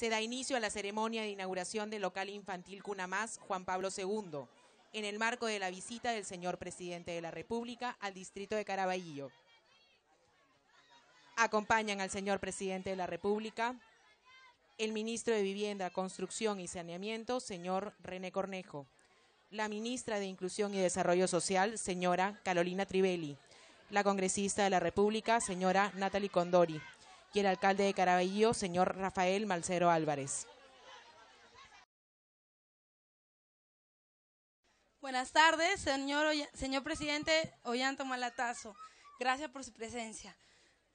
se da inicio a la ceremonia de inauguración del local infantil Cunamás Juan Pablo II, en el marco de la visita del señor presidente de la República al distrito de Caraballo. Acompañan al señor presidente de la República el ministro de Vivienda, Construcción y Saneamiento, señor René Cornejo, la ministra de Inclusión y Desarrollo Social, señora Carolina Trivelli, la congresista de la República, señora Natalie Condori, y el alcalde de Caraballo, señor Rafael Malcero Álvarez. Buenas tardes, señor, señor presidente Ollanto Malatazo. Gracias por su presencia.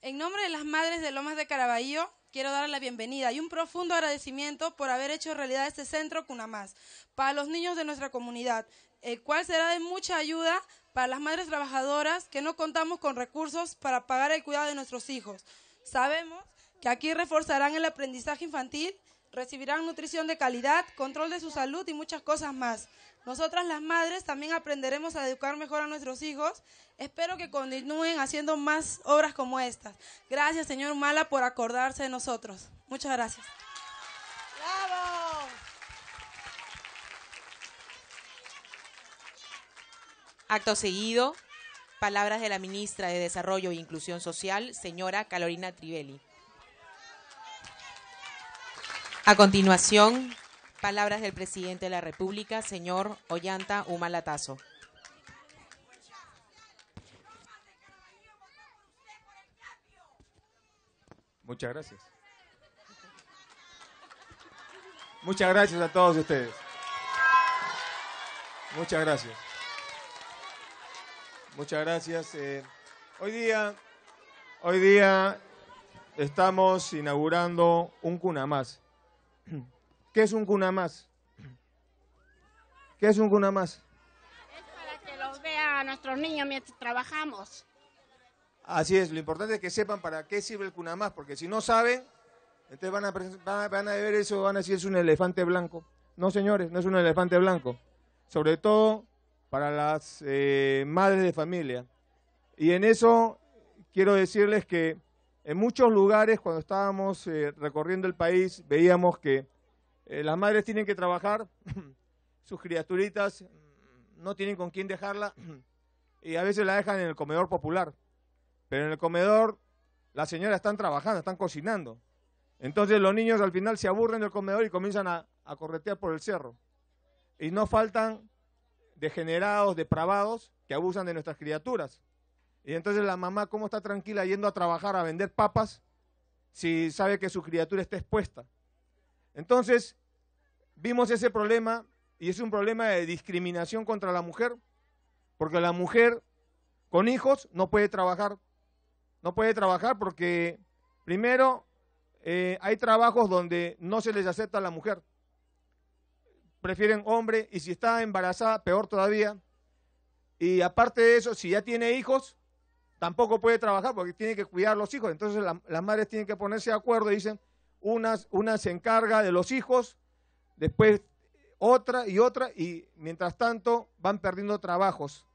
En nombre de las madres de Lomas de Caraballo, quiero dar la bienvenida y un profundo agradecimiento por haber hecho realidad este centro Más para los niños de nuestra comunidad, el cual será de mucha ayuda para las madres trabajadoras que no contamos con recursos para pagar el cuidado de nuestros hijos. Sabemos que aquí reforzarán el aprendizaje infantil, recibirán nutrición de calidad, control de su salud y muchas cosas más. Nosotras las madres también aprenderemos a educar mejor a nuestros hijos. Espero que continúen haciendo más obras como estas. Gracias, señor Mala, por acordarse de nosotros. Muchas gracias. ¡Bravo! Acto seguido, Palabras de la ministra de Desarrollo e Inclusión Social, señora Carolina Trivelli. A continuación, palabras del presidente de la República, señor Ollanta Humalatazo. Muchas gracias. Muchas gracias a todos ustedes. Muchas gracias. Muchas gracias. Eh. hoy día, hoy día estamos inaugurando un cuna más. ¿Qué es un cuna más? ¿Qué es un cuna más? Es para que los vean a nuestros niños mientras trabajamos. Así es, lo importante es que sepan para qué sirve el cuna más, porque si no saben, entonces van a, van a, van a ver eso, van a decir es un elefante blanco. No, señores, no es un elefante blanco. Sobre todo para las eh, madres de familia. Y en eso quiero decirles que en muchos lugares cuando estábamos eh, recorriendo el país veíamos que eh, las madres tienen que trabajar, sus criaturitas mm, no tienen con quién dejarla y a veces la dejan en el comedor popular. Pero en el comedor las señoras están trabajando, están cocinando. Entonces los niños al final se aburren del comedor y comienzan a, a corretear por el cerro. Y no faltan degenerados, depravados, que abusan de nuestras criaturas. Y entonces la mamá, ¿cómo está tranquila yendo a trabajar a vender papas si sabe que su criatura está expuesta? Entonces, vimos ese problema y es un problema de discriminación contra la mujer, porque la mujer con hijos no puede trabajar. No puede trabajar porque, primero, eh, hay trabajos donde no se les acepta a la mujer prefieren hombre y si está embarazada, peor todavía. Y aparte de eso, si ya tiene hijos, tampoco puede trabajar porque tiene que cuidar a los hijos. Entonces las madres tienen que ponerse de acuerdo y dicen, unas, una se encarga de los hijos, después otra y otra, y mientras tanto van perdiendo trabajos.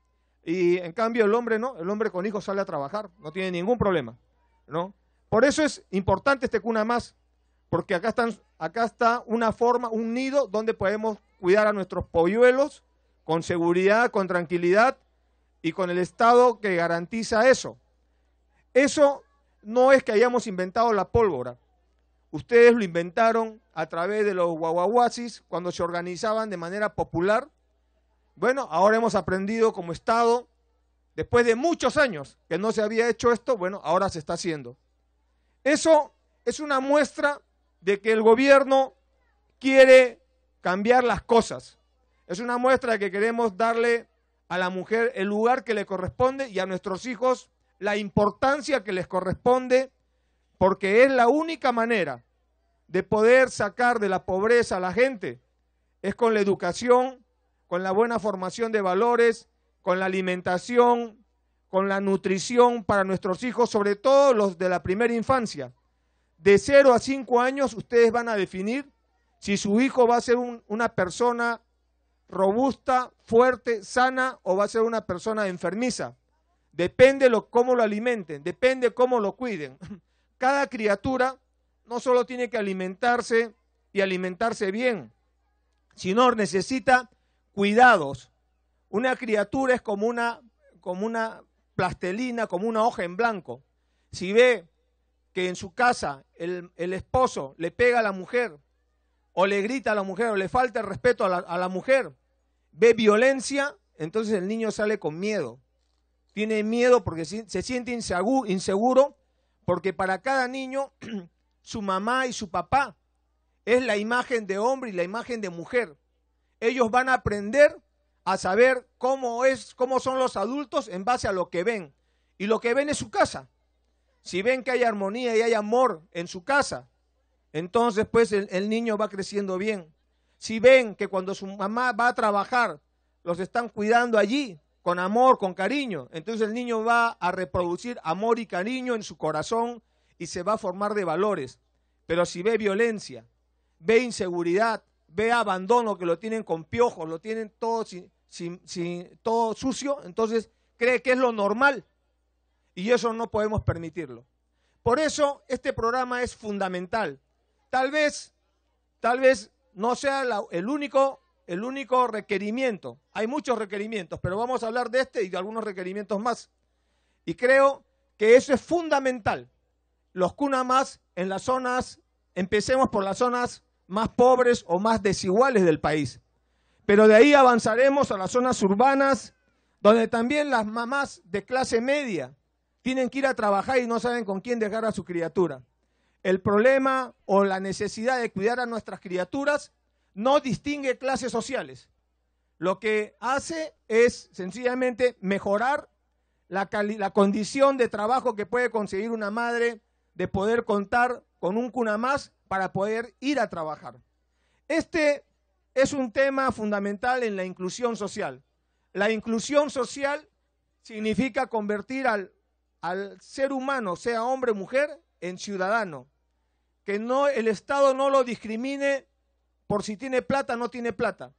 Y en cambio el hombre no, el hombre con hijos sale a trabajar, no tiene ningún problema, ¿no? Por eso es importante este cuna más, porque acá están acá está una forma, un nido donde podemos cuidar a nuestros polluelos con seguridad, con tranquilidad y con el Estado que garantiza eso. Eso no es que hayamos inventado la pólvora. Ustedes lo inventaron a través de los guaguaguasis cuando se organizaban de manera popular. Bueno, ahora hemos aprendido como Estado, después de muchos años que no se había hecho esto, bueno, ahora se está haciendo. Eso es una muestra de que el gobierno quiere cambiar las cosas. Es una muestra de que queremos darle a la mujer el lugar que le corresponde y a nuestros hijos la importancia que les corresponde, porque es la única manera de poder sacar de la pobreza a la gente, es con la educación, con la buena formación de valores, con la alimentación, con la nutrición para nuestros hijos, sobre todo los de la primera infancia de 0 a 5 años ustedes van a definir si su hijo va a ser una persona robusta, fuerte, sana o va a ser una persona enfermiza. Depende lo, cómo lo alimenten, depende cómo lo cuiden. Cada criatura no solo tiene que alimentarse y alimentarse bien, sino necesita cuidados. Una criatura es como una, como una plastelina, como una hoja en blanco. Si ve que en su casa el, esposo le pega a la mujer, o le grita a la mujer, o le falta respeto a la, a la mujer, ve violencia, entonces el niño sale con miedo. Tiene miedo porque se siente inseguro, porque para cada niño su mamá y su papá es la imagen de hombre y la imagen de mujer. Ellos van a aprender a saber cómo es, cómo son los adultos en base a lo que ven. Y lo que ven es su casa. Si ven que hay armonía y hay amor en su casa, entonces pues el, niño va creciendo bien. Si ven que cuando su mamá va a trabajar, los están cuidando allí con amor, con cariño, entonces el niño va a reproducir amor y cariño en su corazón y se va a formar de valores. Pero si ve violencia, ve inseguridad, ve abandono que lo tienen con piojos, lo tienen todo, sin, todo sucio, entonces cree que es lo normal y eso no podemos permitirlo. Por eso este programa es fundamental. Tal vez, tal vez no sea el, único, el único requerimiento. Hay muchos requerimientos, pero vamos a hablar de este y de algunos requerimientos más. Y creo que eso es fundamental. Los más en las zonas, empecemos por las zonas más pobres o más desiguales del país. Pero de ahí avanzaremos a las zonas urbanas, donde también las mamás de clase media, tienen que ir a trabajar y no saben con quién dejar a su criatura. El problema o la necesidad de cuidar a nuestras criaturas no distingue clases sociales. Lo que hace es sencillamente mejorar la, condición de trabajo que puede conseguir una madre de poder contar con un cuna más para poder ir a trabajar. Este es un tema fundamental en la inclusión social. La inclusión social significa convertir al al ser humano, sea hombre o mujer, en ciudadano. Que no, el Estado no lo discrimine por si tiene plata o no tiene plata.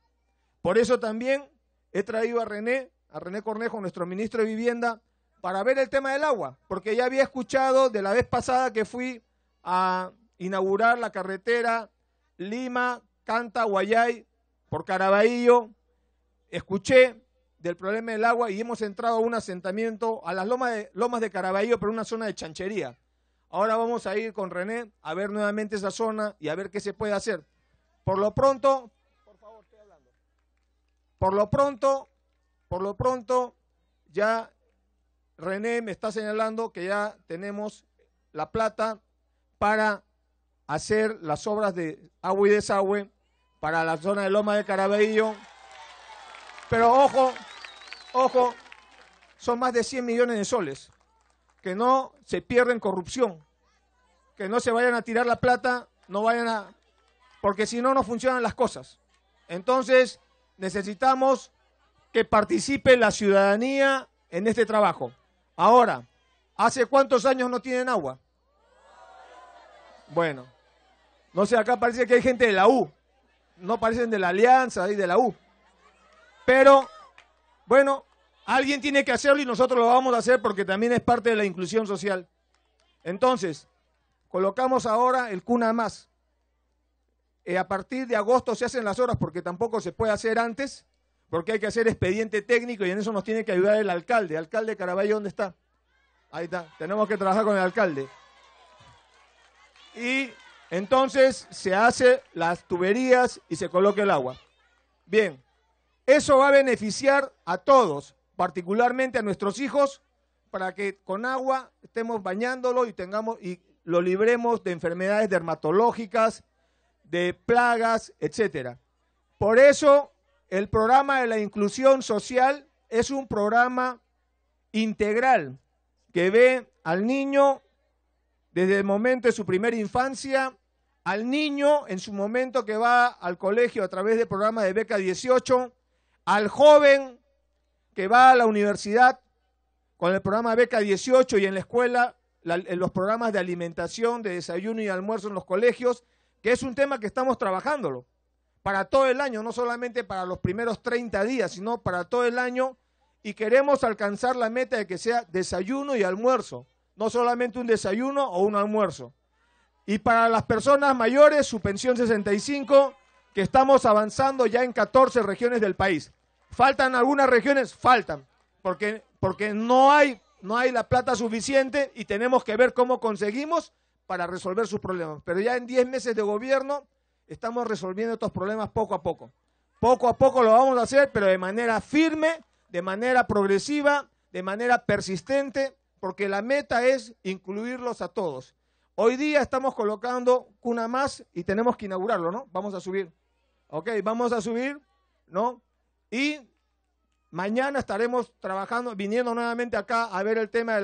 Por eso también he traído a René, a René Cornejo, nuestro ministro de Vivienda, para ver el tema del agua, porque ya había escuchado de la vez pasada que fui a inaugurar la carretera Lima, Canta, Guayay, por Caraballo, escuché del problema del agua y hemos entrado a un asentamiento a las lomas de, lomas de Caraballo, pero una zona de chanchería. Ahora vamos a ir con René a ver nuevamente esa zona y a ver qué se puede hacer. Por lo pronto, por favor, hablando. Por lo pronto, por lo pronto, ya René me está señalando que ya tenemos la plata para hacer las obras de agua y desagüe para la zona de Loma de Caraballo. Pero ojo, Ojo, son más de 100 millones de soles. Que no se pierden corrupción. Que no se vayan a tirar la plata, no vayan a... Porque si no, no funcionan las cosas. Entonces, necesitamos que participe la ciudadanía en este trabajo. Ahora, ¿hace cuántos años no tienen agua? Bueno, no sé, acá parece que hay gente de la U. No parecen de la Alianza y de la U. Pero bueno, alguien tiene que hacerlo y nosotros lo vamos a hacer porque también es parte de la inclusión social. Entonces, colocamos ahora el cuna más. Eh, a partir de agosto se hacen las horas porque tampoco se puede hacer antes, porque hay que hacer expediente técnico y en eso nos tiene que ayudar el alcalde. Alcalde Caraballo, ¿dónde está? Ahí está, tenemos que trabajar con el alcalde. Y entonces se hace las tuberías y se coloca el agua. Bien, eso va a beneficiar a todos, particularmente a nuestros hijos, para que con agua estemos bañándolo y tengamos y lo libremos de enfermedades dermatológicas, de plagas, etcétera. Por eso el programa de la inclusión social es un programa integral que ve al niño desde el momento de su primera infancia, al niño en su momento que va al colegio a través del programa de beca 18, al joven que va a la universidad con el programa Beca 18 y en la escuela en los programas de alimentación, de desayuno y almuerzo en los colegios, que es un tema que estamos trabajándolo para todo el año, no solamente para los primeros 30 días, sino para todo el año y queremos alcanzar la meta de que sea desayuno y almuerzo, no solamente un desayuno o un almuerzo. Y para las personas mayores, su pensión 65, que estamos avanzando ya en 14 regiones del país. ¿Faltan algunas regiones? Faltan, porque, porque no, hay, no hay la plata suficiente y tenemos que ver cómo conseguimos para resolver sus problemas. Pero ya en 10 meses de gobierno estamos resolviendo estos problemas poco a poco. Poco a poco lo vamos a hacer, pero de manera firme, de manera progresiva, de manera persistente, porque la meta es incluirlos a todos. Hoy día estamos colocando una más y tenemos que inaugurarlo, ¿no? Vamos a subir. Ok, vamos a subir, ¿no? Y mañana estaremos trabajando, viniendo nuevamente acá a ver el tema de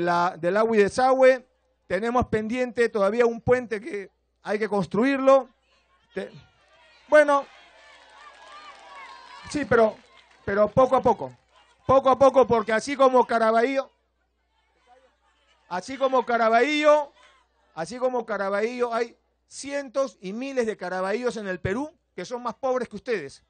la, del agua y desagüe. Tenemos pendiente todavía un puente que hay que construirlo. bueno, sí, pero, pero poco a poco. Poco a poco, porque así como Caraballo, así como Caraballo, así como Caraballo, hay cientos y miles de caraballos en el Perú que son más pobres que ustedes.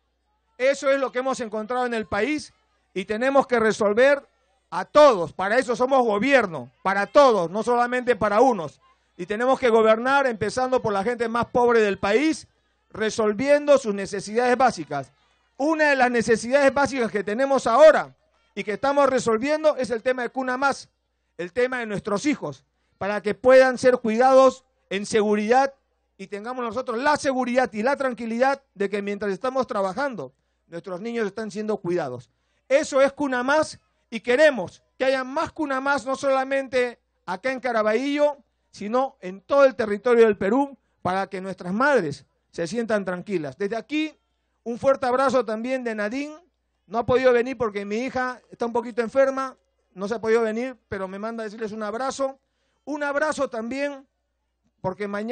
Eso es lo que hemos encontrado en el país y tenemos que resolver a todos. Para eso somos gobierno, para todos, no solamente para unos. Y tenemos que gobernar empezando por la gente más pobre del país, resolviendo sus necesidades básicas. Una de las necesidades básicas que tenemos ahora y que estamos resolviendo es el tema de cuna más, el tema de nuestros hijos, para que puedan ser cuidados en seguridad y tengamos nosotros la seguridad y la tranquilidad de que mientras estamos trabajando, Nuestros niños están siendo cuidados. Eso es cuna más y queremos que haya más cuna más, no solamente acá en Caraballo, sino en todo el territorio del Perú, para que nuestras madres se sientan tranquilas. Desde aquí, un fuerte abrazo también de Nadine. No ha podido venir porque mi hija está un poquito enferma, no se ha podido venir, pero me manda a decirles un abrazo. Un abrazo también, porque mañana...